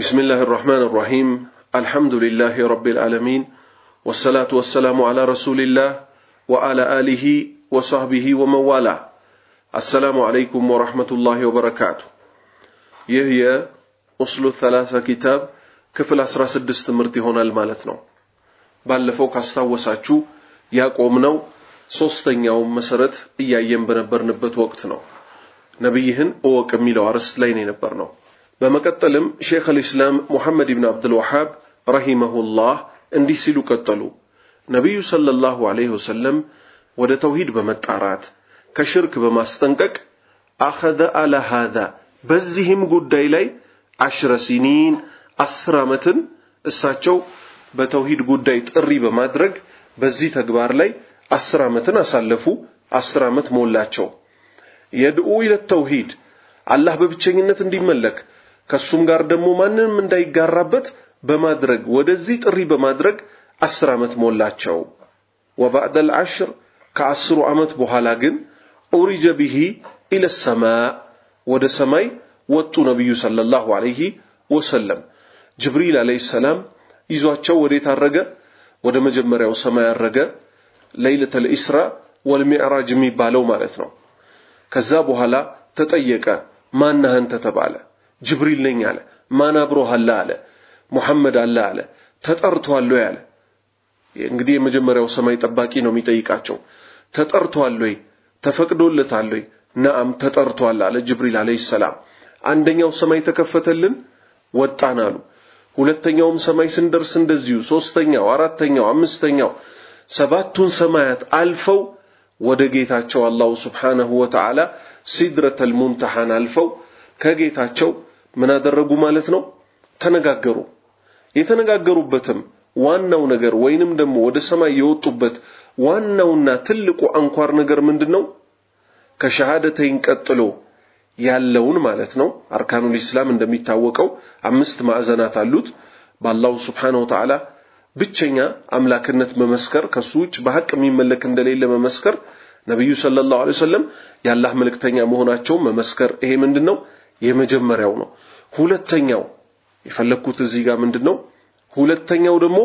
بسم الله الرحمن الرحيم الحمد لله رب العالمين والصلاة والسلام على رسول الله وعلى آله وصحبه ومن السلام عليكم ورحمة الله وبركاته يهي أصل الثلاثة كتاب كفل أسرى سدست مرتي هنا المالتنا بل ባለፈው ካስታወሳችሁ ያቆምነው ሶስተኛውን መሰረት يوم مسرت إيا ينبنا برنبت وقتنا نبيهن አርዕስት كميلو عرس የነበር برنو በመቀጠልም ሼክ አልኢስላም ሙሐመድ ኢብን አብዱልዋሃብ ረሂመሁላህ እንዲህ ሲሉ ቀጠሉ። ነቢዩ ሰለላሁ ዐለይሂ ወሰለም ወደ ተውሂድ በመጣራት ከሽርክ በማስጠንቀቅ አኸዘ አለ ሃዛ በዚህም ጉዳይ ላይ አሽረ ሲኒን አስር ዓመትን እሳቸው በተውሂድ ጉዳይ ጥሪ በማድረግ በዚህ ተግባር ላይ አስር ዓመትን አሳለፉ። አስር ዓመት ሞላቸው። የድኡ ኢለ ተውሂድ አላህ በብቸኝነት እንዲመለክ ከሱም ጋር ደግሞ ማንንም እንዳይጋራበት በማድረግ ወደዚህ ጥሪ በማድረግ አስር ዓመት ሞላቸው። ወባዕደል ዓሽር ከአስሩ ዓመት በኋላ ግን ዑሪጀ ቢሂ ኢለ ሰማእ ወደ ሰማይ ወጡ ነቢዩ ሰለላሁ ዐለይሂ ወሰለም። ጅብሪል ዐለይሂ ሰላም ይዟቸው ወዴት አረገ? ወደ መጀመሪያው ሰማይ አረገ። ለይለተል ኢስራ ወልሚዕራጅ የሚባለው ማለት ነው። ከዛ በኋላ ተጠየቀ ማን ነህ አንተ ተባለ። ጅብሪል ነኝ አለ። ማን አብሮህ አለ አለ። ሙሐመድ አለ አለ። ተጠርቷል ወይ አለ። እንግዲህ የመጀመሪያው ሰማይ ጠባቂ ነው የሚጠይቃቸው። ተጠርቷል ወይ ተፈቅዶለታል ወይ? ነአም ተጠርቷል አለ ጅብሪል አለይሂ ሰላም። አንደኛው ሰማይ ተከፈተልን ወጣን አሉ። ሁለተኛውም ሰማይ ስንደርስ እንደዚሁ፣ ሶስተኛው፣ አራተኛው፣ አምስተኛው ሰባቱን ሰማያት አልፈው ወደ ጌታቸው አላሁ ሱብሓነሁ ወተዓላ ሲድረተል ሙንተሃን አልፈው ከጌታቸው ምን አደረጉ ማለት ነው ተነጋገሩ የተነጋገሩበትም ዋናው ነገር ወይንም ደግሞ ወደ ሰማይ የወጡበት ዋናውና ትልቁ አንኳር ነገር ምንድነው ከሸሃደተይን ቀጥሎ ያለውን ማለት ነው አርካኑል ኢስላም እንደሚታወቀው አምስት ማዕዘናት አሉት በአላሁ Subhanahu Ta'ala ብቸኛ አምላክነት መመስከር ከሱ ውጭ በሐቅ የሚመለክ እንደሌለ መመስከር ነብዩ ሰለላሁ ዐለይሂ ወሰለም የአላህ መልእክተኛ መሆናቸውን መመስከር ይሄ ምንድነው የመጀመሪያው ነው። ሁለተኛው የፈለግኩት እዚህ ጋር ምንድን ነው? ሁለተኛው ደግሞ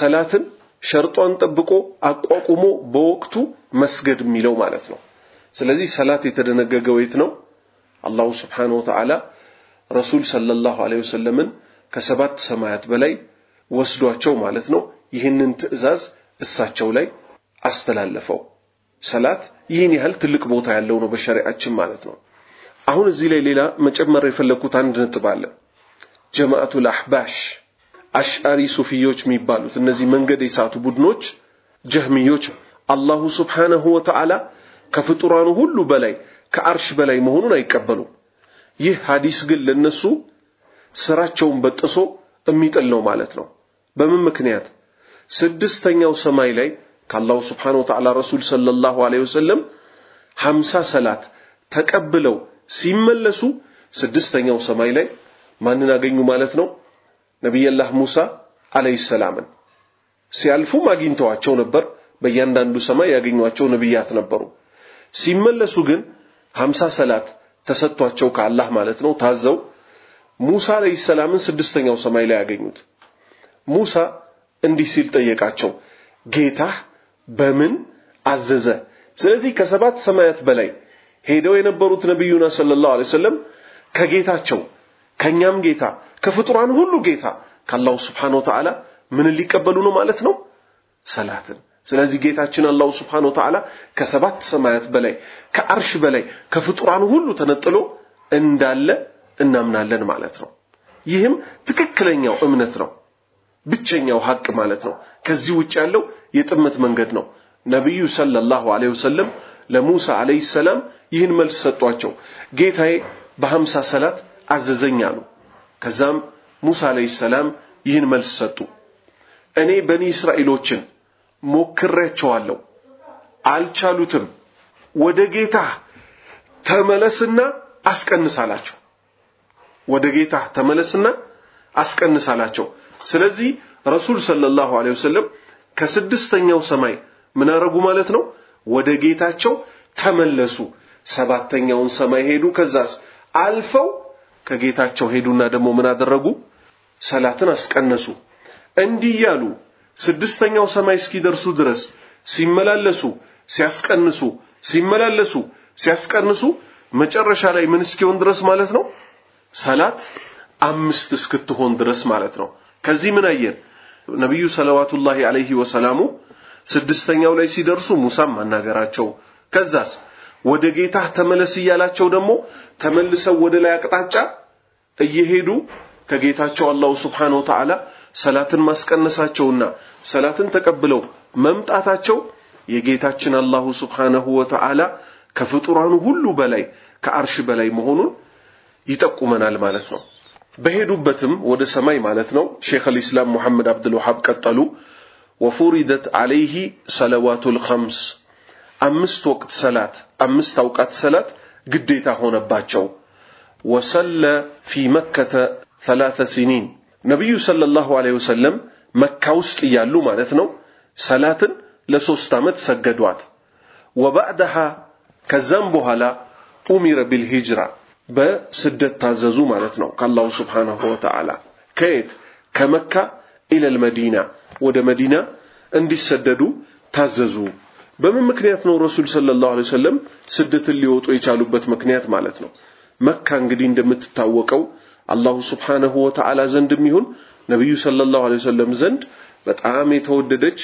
ሰላትን ሸርጧን ጠብቆ አቋቁሞ በወቅቱ መስገድ የሚለው ማለት ነው። ስለዚህ ሰላት የተደነገገው የት ነው? አላሁ ስብሓነሁ ወተዓላ ረሱል ሰለላሁ ዐለይሂ ወሰለምን ከሰባት ሰማያት በላይ ወስዷቸው ማለት ነው። ይህንን ትዕዛዝ እሳቸው ላይ አስተላለፈው። ሰላት ይህን ያህል ትልቅ ቦታ ያለው ነው በሸሪዓችን ማለት ነው። አሁን እዚህ ላይ ሌላ መጨመር የፈለኩት አንድ ነጥብ አለ። ጀማአቱል አሕባሽ አሽዓሪ ሱፊዮች የሚባሉት እነዚህ መንገድ የሳቱ ቡድኖች ጀህሚዮች አላሁ ስብሓነሁ ወተዓላ ከፍጡራኑ ሁሉ በላይ ከአርሽ በላይ መሆኑን አይቀበሉም። ይህ ሐዲስ ግን ለነሱ ስራቸውን በጥሶ የሚጥል ነው ማለት ነው። በምን ምክንያት? ስድስተኛው ሰማይ ላይ ከአላሁ ስብሓነሁ ወተዓላ ረሱል ሰለላሁ ዐለይሂ ወሰለም ሐምሳ ሰላት ተቀብለው ሲመለሱ ስድስተኛው ሰማይ ላይ ማንን አገኙ ማለት ነው? ነቢየላህ ሙሳ አለይሂ ሰላምን ሲያልፉም አግኝተዋቸው ነበር። በእያንዳንዱ ሰማይ ያገኟቸው ነብያት ነበሩ። ሲመለሱ ግን ሀምሳ ሰላት ተሰጥቷቸው ከአላህ ማለት ነው ታዘው ሙሳ አለይሂ ሰላምን ስድስተኛው ሰማይ ላይ ያገኙት። ሙሳ እንዲህ ሲል ጠየቃቸው፣ ጌታህ በምን አዘዘ? ስለዚህ ከሰባት ሰማያት በላይ ሄደው የነበሩት ነቢዩና ሰለላሁ ዐለይሂ ወሰለም ከጌታቸው ከኛም ጌታ ከፍጡራን ሁሉ ጌታ ከአላሁ ስብሓነሁ ወተዓላ ምን ሊቀበሉ ነው ማለት ነው? ሰላትን። ስለዚህ ጌታችን አላሁ ስብሓነሁ ወተዓላ ከሰባት ሰማያት በላይ ከአርሽ በላይ ከፍጡራን ሁሉ ተነጥሎ እንዳለ እናምናለን ማለት ነው። ይህም ትክክለኛው እምነት ነው፣ ብቸኛው ሀቅ ማለት ነው። ከዚህ ውጭ ያለው የጥመት መንገድ ነው። ነቢዩ ሰለላሁ ዐለይሂ ወሰለም ለሙሳ ዐለይሂ ሰላም ይህን መልስ ሰጧቸው። ጌታዬ በሀምሳ ሰላት አዘዘኝ አሉ። ከዛም ሙሳ አለይሂ ሰላም ይህን መልስ ሰጡ። እኔ በኒ እስራኤሎችን ሞክሬያቸዋለሁ፣ አልቻሉትም። ወደ ጌታ ተመለስና አስቀንስ ወደ ጌታ ተመለስና አስቀንሳላቸው። ስለዚህ ረሱል ሰለላሁ ዐለይሂ ወሰለም ከስድስተኛው ሰማይ ምን አረጉ ማለት ነው? ወደ ጌታቸው ተመለሱ። ሰባተኛውን ሰማይ ሄዱ። ከዛስ አልፈው ከጌታቸው ሄዱና ደግሞ ምን አደረጉ? ሰላትን አስቀነሱ። እንዲህ እያሉ ስድስተኛው ሰማይ እስኪደርሱ ድረስ ሲመላለሱ ሲያስቀንሱ ሲመላለሱ ሲያስቀንሱ መጨረሻ ላይ ምን እስኪሆን ድረስ ማለት ነው? ሰላት አምስት እስክትሆን ድረስ ማለት ነው። ከዚህ ምን አየን? ነቢዩ ሰለዋቱላሂ ዐለይሂ ወሰላሙ ስድስተኛው ላይ ሲደርሱ ሙሳም ማናገራቸው ከዛስ ወደ ጌታህ ተመለስ እያላቸው ደግሞ ተመልሰው ወደ ላይ አቅጣጫ እየሄዱ ከጌታቸው አላሁ ሱብሓነሁ ወተዓላ ሰላትን ማስቀነሳቸውና ሰላትን ተቀብለው መምጣታቸው የጌታችን አላሁ ሱብሓነሁ ወተዓላ ከፍጡራኑ ሁሉ በላይ ከአርሽ በላይ መሆኑን ይጠቁመናል ማለት ነው። በሄዱበትም ወደ ሰማይ ማለት ነው። ሼክ አልኢስላም ሙሐመድ አብዱል ወሃብ ቀጠሉ ወፉሪደት ዐለይሂ ሰለዋቱል ኸምስ አምስት ወቅት ሰላት አምስት አውቃት ሰላት ግዴታ ሆነባቸው። ወሰለ ፊ መከተ ሰላተ ሲኒን ነቢዩ ሰለላሁ ዐለይሂ ወሰለም መካ ውስጥ እያሉ ማለት ነው ሰላትን ለሶስት ዓመት ሰገዷት። ወባዕድሃ ከዛም በኋላ ኡሚረ ቢልሂጅራ በስደት ታዘዙ ማለት ነው ከአላሁ ስብሓንሁ ወተዓላ ከየት ከመካ ኢለል መዲና ወደ መዲና እንዲሰደዱ ታዘዙ። በምን ምክንያት ነው ረሱል ሰለላሁ ዐለይሂ ወሰለም ስደትን ሊወጡ የቻሉበት ምክንያት ማለት ነው። መካ እንግዲህ እንደምትታወቀው አላሁ ስብሓነሁ ወተዓላ ዘንድ ይሁን ነቢዩ ሰለላሁ ዐለይሂ ወሰለም ዘንድ በጣም የተወደደች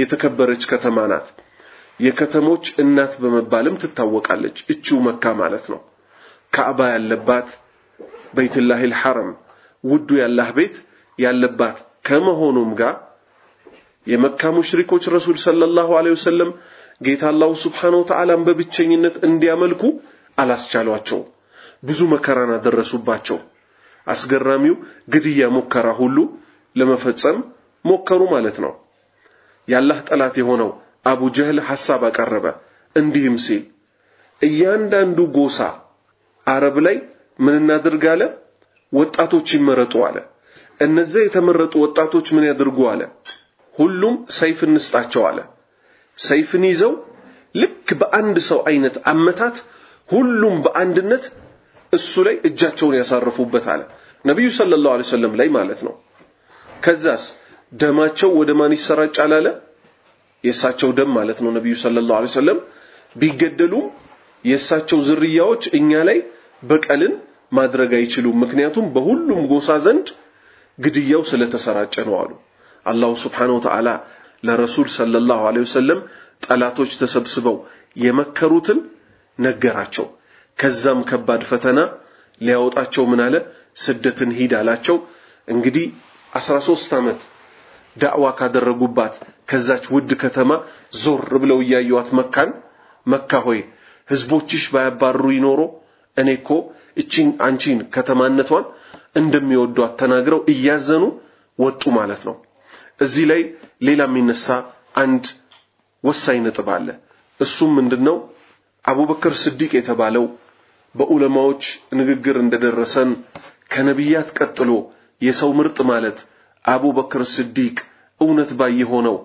የተከበረች ከተማ ናት። የከተሞች እናት በመባልም ትታወቃለች። እቺው መካ ማለት ነው። ካዕባ ያለባት በይትላሂል ሐረም ውዱ ያላህ ቤት ያለባት ከመሆኑም ጋር የመካ ሙሽሪኮች ረሱል ሰለላሁ ዐለይሂ ወሰለም ጌታ አላሁ ሱብሓነሁ ወተዓላን በብቸኝነት እንዲያመልኩ አላስቻሏቸው፣ ብዙ መከራን አደረሱባቸው። አስገራሚው ግድያ ሙከራ ሁሉ ለመፈጸም ሞከሩ ማለት ነው። የአላህ ጠላት የሆነው አቡ ጀህል ሐሳብ አቀረበ። እንዲህም ሲል እያንዳንዱ ጎሳ አረብ ላይ ምን እናድርግ አለ? ወጣቶች ይመረጡ አለ። እነዚያ የተመረጡ ወጣቶች ምን ያድርጉ አለ? ሁሉም ሰይፍ እንስጣቸው አለ። ሰይፍን ይዘው ልክ በአንድ ሰው አይነት አመታት ሁሉም በአንድነት እሱ ላይ እጃቸውን ያሳርፉበት አለ። ነቢዩ ሰለላሁ ዐለይሂ ወሰለም ላይ ማለት ነው። ከዛስ ደማቸው ወደ ማን ይሰራጫል አለ? የእሳቸው ደም ማለት ነው። ነቢዩ ሰለላሁ ዐለይሂ ወሰለም ቢገደሉም የእሳቸው ዝርያዎች እኛ ላይ በቀልን ማድረግ አይችሉም፣ ምክንያቱም በሁሉም ጎሳ ዘንድ ግድያው ስለተሰራጨ ነው አሉ። አላሁ ስብሓነሁ ወተዓላ ለረሱል ሰለላሁ ዐለይሂ ወሰለም ጠላቶች ተሰብስበው የመከሩትን ነገራቸው። ከዛም ከባድ ፈተና ሊያወጣቸው ምን አለ? ስደትን ሂድ አላቸው። እንግዲህ 13 ዓመት ዳዕዋ ካደረጉባት ከዛች ውድ ከተማ ዞር ብለው እያዩዋት መካን፣ መካ ሆይ ህዝቦችሽ ባያባሩ ይኖሮ እኔ እኮ እቺን አንቺን ከተማነቷን እንደሚወዷት ተናግረው እያዘኑ ወጡ ማለት ነው። እዚህ ላይ ሌላ የሚነሳ አንድ ወሳኝ ነጥብ አለ። እሱም ምንድነው? አቡበክር ስዲቅ የተባለው በዑለማዎች ንግግር እንደደረሰን ከነቢያት ቀጥሎ የሰው ምርጥ ማለት አቡበክር ስዲቅ እውነት ባይ የሆነው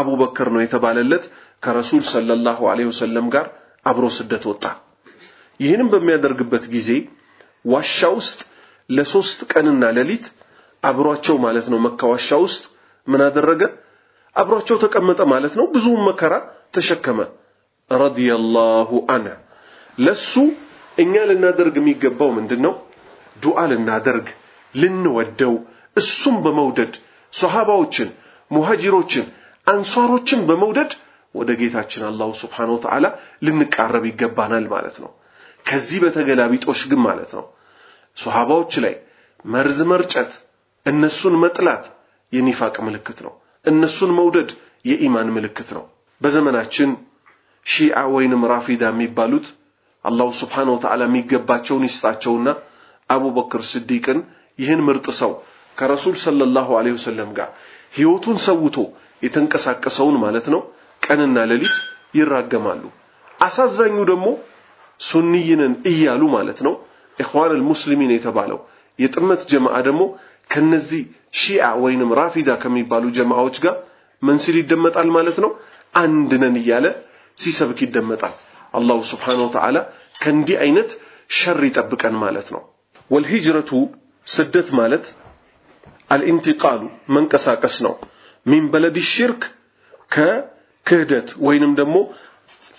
አቡበክር ነው የተባለለት ከረሱል ሰለላሁ ዐለይሂ ወሰለም ጋር አብሮ ስደት ወጣ። ይህንም በሚያደርግበት ጊዜ ዋሻ ውስጥ ለሶስት ቀንና ሌሊት አብሯቸው ማለት ነው መካ ዋሻ ውስጥ ምን አደረገ? አብሯቸው ተቀመጠ ማለት ነው። ብዙውን መከራ ተሸከመ። ረዲየላሁ አንሁ ለሱ እኛ ልናደርግ የሚገባው ምንድን ነው? ዱዓ ልናደርግ ልንወደው፣ እሱም በመውደድ ሰሃባዎችን፣ ሙሃጅሮችን፣ አንሷሮችን በመውደድ ወደ ጌታችን አላሁ ስብሓነሁ ወተዓላ ልንቃረብ ይገባናል ማለት ነው። ከዚህ በተገላቢጦሽ ግን ማለት ነው ሰሃባዎች ላይ መርዝ መርጨት፣ እነሱን መጥላት የኒፋቅ ምልክት ነው። እነሱን መውደድ የኢማን ምልክት ነው። በዘመናችን ሺዓ ወይንም ራፊዳ የሚባሉት አላሁ ስብሓነሁ ወተዓላ የሚገባቸውን ይስጣቸውና አቡበክር ስዲቅን ይህን ምርጥ ሰው ከረሱል ሰለላሁ ዐለይሂ ወሰለም ጋር ህይወቱን ሰውቶ የተንቀሳቀሰውን ማለት ነው ቀንና ሌሊት ይራገማሉ። አሳዛኙ ደግሞ ሱንይንን እያሉ ማለት ነው ኢኽዋኑል ሙስሊሚን የተባለው የጥመት ጀማዓ ደግሞ ከነዚህ ሺአ ወይንም ራፊዳ ከሚባሉ ጀማዓዎች ጋር ምን ሲል ይደመጣል ማለት ነው? አንድ ነን እያለ ሲሰብክ ይደመጣል። አላሁ ስብሓነሁ ወተዓላ ከእንዲህ አይነት ሸር ይጠብቀን ማለት ነው። ወልሂጅረቱ ስደት ማለት አልኢንቲቃሉ መንቀሳቀስ ነው። ሚን በለዲ ሽርክ ከክህደት ወይንም ደግሞ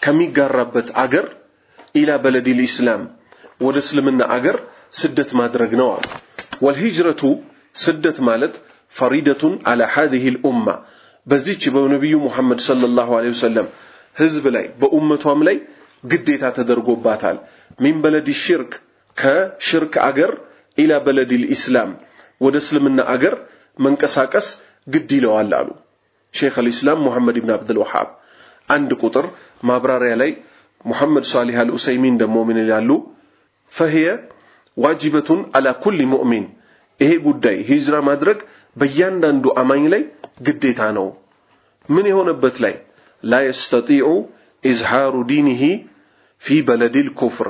ከሚጋራበት አገር ኢላ በለዲ ልኢስላም ወደ እስልምና አገር ስደት ማድረግ ነው አሉ ወልሂጅረቱ ስደት ማለት ፈሪደቱን አላ ሀዚሂል ኡማ በዚች በነቢዩ ሙሐመድ ሰለላሁ ዐለይሂ ወሰለም ህዝብ ላይ በኡመቷም ላይ ግዴታ ተደርጎባታል። ሚን በለዲ ሽርክ ከሽርክ አገር ኢላ በለዲል ኢስላም ወደ እስልምና አገር መንቀሳቀስ ግድ ይለዋል አሉ ሼክ አልኢስላም ሙሐመድ ብን አብድል ወሃብ። አንድ ቁጥር ማብራሪያ ላይ ሙሐመድ ሷሊህ አልኡሰይሚን ደግሞ ምን ይላሉ? ፈህየ ዋጅበቱን አላ ኩሊ ሙእሚን ይሄ ጉዳይ ሂጅራ ማድረግ በእያንዳንዱ አማኝ ላይ ግዴታ ነው። ምን የሆነበት ላይ ላ የስተጢዑ ኢዝሃሩ ዲንሂ ፊ በለዲል ኩፍር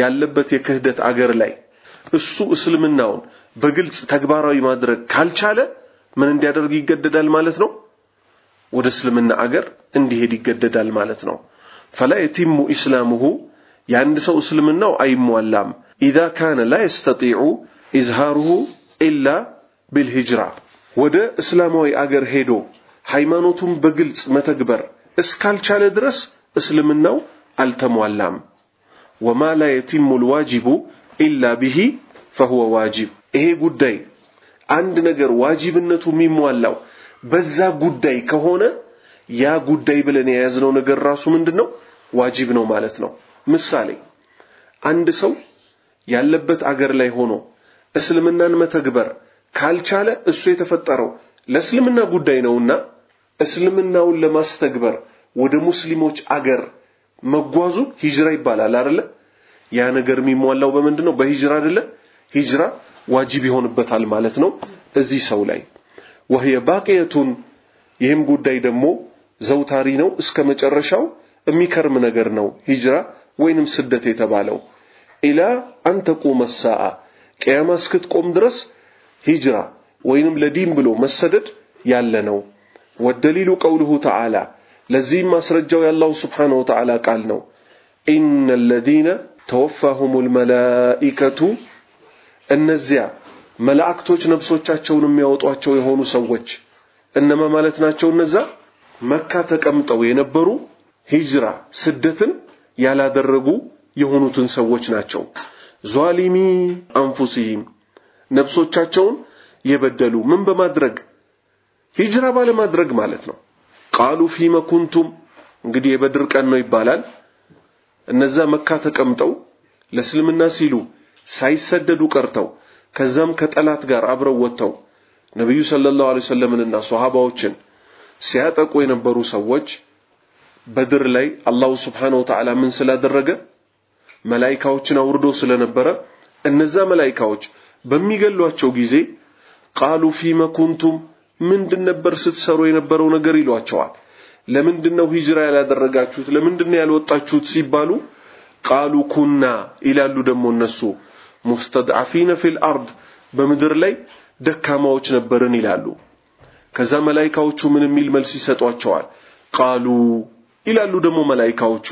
ያለበት የክህደት አገር ላይ እሱ እስልምናውን በግልጽ ተግባራዊ ማድረግ ካልቻለ ምን እንዲያደርግ ይገደዳል ማለት ነው። ወደ እስልምና አገር እንዲሄድ ይገደዳል ማለት ነው። ፈላ የቲሙ ኢስላሙሁ የአንድ ሰው እስልምናው አይሟላም ኢዛ ካነ ላ የስተጢዑ ኢዝሃሩሁ ኢላ ቢልሂጅራ ወደ እስላማዊ አገር ሄዶ ሃይማኖቱን በግልጽ መተግበር እስካልቻለ ድረስ እስልምናው አልተሟላም። ወማ ላ የቲሙ ልዋጅቡ ኢላ ቢሂ ፈሁወ ዋጅብ። ይሄ ጉዳይ አንድ ነገር ዋጅብነቱ የሚሟላው በዛ ጉዳይ ከሆነ ያ ጉዳይ ብለን የያዝነው ነገር ራሱ ምንድን ነው? ዋጅብ ነው ማለት ነው። ምሳሌ አንድ ሰው ያለበት አገር ላይ ሆኖ እስልምናን መተግበር ካልቻለ እሱ የተፈጠረው ለእስልምና ጉዳይ ነውና እስልምናውን ለማስተግበር ወደ ሙስሊሞች አገር መጓዙ ሂጅራ ይባላል አይደለ? ያ ነገር የሚሟላው በምንድን ነው? በሂጅራ አይደለ? ሂጅራ ዋጅብ ይሆንበታል ማለት ነው እዚህ ሰው ላይ ወህየ ባቂየቱን ይህም ጉዳይ ደግሞ ዘውታሪ ነው እስከ መጨረሻው የሚከርም ነገር ነው ሂጅራ ወይንም ስደት የተባለው ኢላ አንተቁመ ቅያማ እስክትቆም ድረስ ሂጅራ ወይንም ለዲን ብሎ መሰደድ ያለ ነው። ወደሊሉ ቀውልሁ ተዓላ ለዚህም ማስረጃው የአላሁ ስብሓነሁ ወተዓላ ቃል ነው። ኢነ ለዚነ ተወፋሁሙል መላኢከቱ እነዚያ መላእክቶች ነፍሶቻቸውን የሚያወጧቸው የሆኑ ሰዎች እነማ ማለት ናቸው? እነዛ መካ ተቀምጠው የነበሩ ሂጅራ ስደትን ያላደረጉ የሆኑትን ሰዎች ናቸው። ዟሊሚ አንፉሲሂም ነፍሶቻቸውን የበደሉ ምን በማድረግ ሂጅራ ባለማድረግ ማለት ነው። ቃሉ ፊመ ኩንቱም እንግዲህ የበድር ቀን ነው ይባላል። እነዛ መካ ተቀምጠው ለእስልምና ሲሉ ሳይሰደዱ ቀርተው ከዛም ከጠላት ጋር አብረው ወጥተው ነቢዩ ሰለላሁ ዐለይሂ ወሰለምንና ሶሃባዎችን ሲያጠቁ የነበሩ ሰዎች በድር ላይ አላሁ ስብሓነሁ ወተዓላ ምን ስላደረገ መላይካዎችን አውርዶ ስለነበረ እነዛ መላይካዎች በሚገሏቸው ጊዜ ቃሉ ፊመ ኩንቱም ምንድን ነበር ስትሰሩ የነበረው ነገር ይሏቸዋል። ለምንድን ነው ሂጅራ ያላደረጋችሁት? ለምንድን ነው ያልወጣችሁት? ሲባሉ ቃሉ ኩና ይላሉ። ደግሞ እነሱ ሙስተድዓፊነ ፊል አርድ በምድር ላይ ደካማዎች ነበርን ይላሉ። ከዛ መላይካዎቹ ምን የሚል መልስ ይሰጧቸዋል? ቃሉ ይላሉ ደግሞ መላይካዎቹ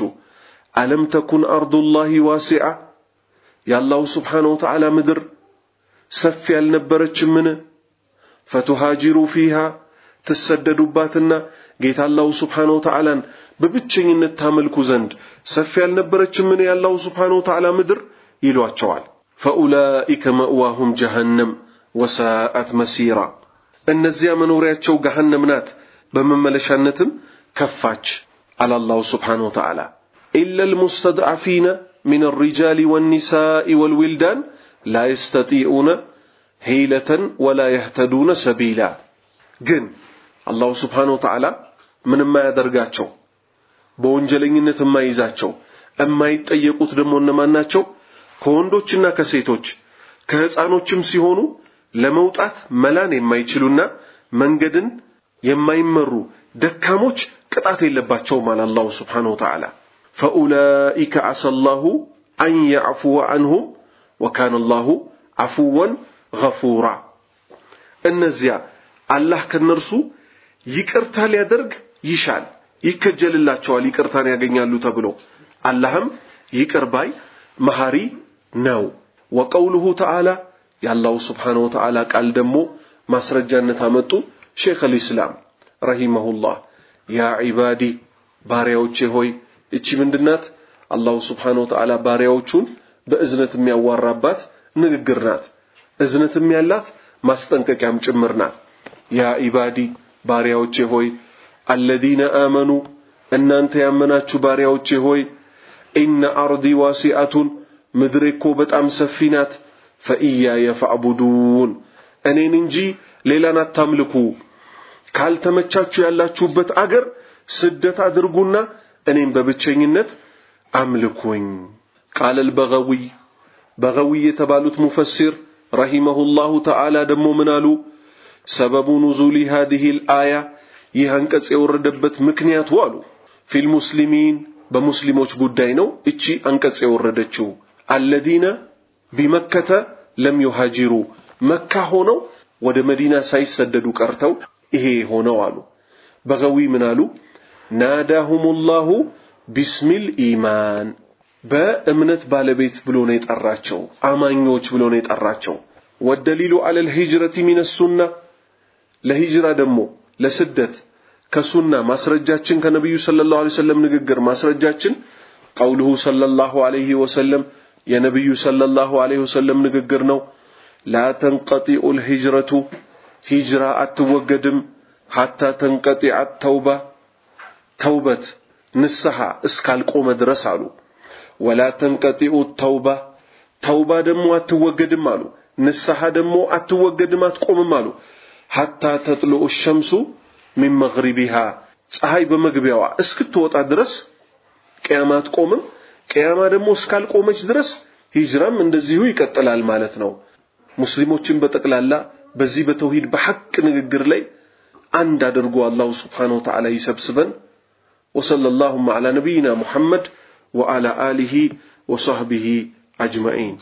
ألم تكن أرض الله واسعة يا الله سبحانه وتعالى مدر سفي النبرج منه فتهاجروا فيها تسددوا باتنا قيت الله سبحانه وتعالى ببتشين إن التامل سفي النبرج منه يا الله سبحانه وتعالى مدر يلو أتشوال فأولئك مأواهم جهنم وساءت مسيرا إن الزيامن ورياتشو جهنم نات بممالشانتم كفاش على الله سبحانه وتعالى ኢለል ሙስተድዓፊነ ሚነ ሪጃሊ ወኒሳኢ ወልዊልዳን ላ የስተጢኡነ ሂለተን ወላ የህተዱነ ሰቢላ። ግን አላሁ ስብሓነሁ ወተዓላ ምን የማያደርጋቸው በወንጀለኝነት የማይዛቸው የማይጠየቁት ደግሞ እነማን ናቸው? ከወንዶችና ከሴቶች ከሕፃኖችም ሲሆኑ ለመውጣት መላን የማይችሉና መንገድን የማይመሩ ደካሞች ቅጣት የለባቸውም አለ አላሁ ስብሓነሁ ወተዓላ። ፈኡላኢከ አሰላሁ አን የዕፉወ አንሁም ወካነ አላሁ አፉወን ገፉራ። እነዚያ አላህ ከነርሱ ይቅርታ ሊያደርግ ይሻል፣ ይከጀልላቸዋል፣ ይቅርታን ያገኛሉ ተብሎ አላህም ይቅር ባይ መሐሪ ነው። ወቀውሉሁ ተዓላ የአላሁ ስብሓነ ወተዓላ ቃል ደግሞ ማስረጃነት አመጡ። ሼክ አልኢስላም ረሂመሁላህ ያ ዒባዲ ባሪያዎቼ ሆይ እቺ ምንድናት? አላሁ ስብሓነሁ ወተዓላ ባሪያዎቹን በእዝነት የሚያዋራባት ንግግር ናት። እዝነትም ያላት ማስጠንቀቂያም ጭምር ናት። ያ ኢባዲ ባሪያዎቼ ሆይ አለዚነ አመኑ እናንተ ያመናችሁ ባሪያዎቼ ሆይ ኢነ አርዲ ዋሲአቱን ምድሬ እኮ በጣም ሰፊ ናት። ፈኢያየ ፈዕቡዱን እኔን እንጂ ሌላን አታምልኩ። ካልተመቻችሁ ያላችሁበት አገር ስደት አድርጉና እኔም በብቸኝነት አምልኩኝ። ቃለል አልበገዊ በገዊ የተባሉት ሙፈሲር ረሂመሁላሁ ተዓላ ደግሞ ምን አሉ? ሰበቡ ኑዙሊ ሃዲሂል አያ ይህ አንቀጽ የወረደበት ምክንያቱ አሉ ፊል ሙስሊሚን በሙስሊሞች ጉዳይ ነው እቺ አንቀጽ የወረደችው። አለዚነ ቢመከተ ለም ዩሃጅሩ መካ ሆነው ወደ መዲና ሳይሰደዱ ቀርተው ይሄ ሆነው አሉ። በገዊ ምን አሉ? ናዳሁም ላሁ ቢስሚል ኢማን በእምነት ባለቤት ብሎ ነው የጠራቸው፣ አማኞች ብሎ ነው የጠራቸው። ወደሊሉ አለል ሂጅረት ሚነ ሱና ለሂጅራ ደግሞ ለስደት ከሱና ማስረጃችን ከነቢዩ ሰለላሁ ዐለይሂ ወሰለም ንግግር ማስረጃችን ቀውሉሁ ሰለላሁ ዐለይሂ ወሰለም የነቢዩ ሰለላሁ ዐለይሂ ወሰለም ንግግር ነው። ላ ተንቀጢዑል ሂጅረቱ ሂጅራ አትወገድም ሐታ ተንቀጢዐ ተውባ ተውበት ንስሐ እስካልቆመ ድረስ አሉ። ወላ ተንቀጢኡ ተውባ ተውባ ደግሞ አትወገድም አሉ። ንስሐ ደግሞ አትወገድም አትቆምም አሉ። ሐታ ተጥልኡ ሸምሱ ሚን መግሪቢሃ ፀሐይ በመግቢያዋ እስክትወጣ ድረስ ቅያማ አትቆምም። ቅያማ ደግሞ እስካልቆመች ድረስ ሂጅራም እንደዚሁ ይቀጥላል ማለት ነው። ሙስሊሞችን በጠቅላላ በዚህ በተውሂድ በሐቅ ንግግር ላይ አንድ አድርጎ አላሁ ስብሓነሁ ወተዓላ ይሰብስበን። وصلى اللهم على نبينا محمد وعلى آله وصحبه أجمعين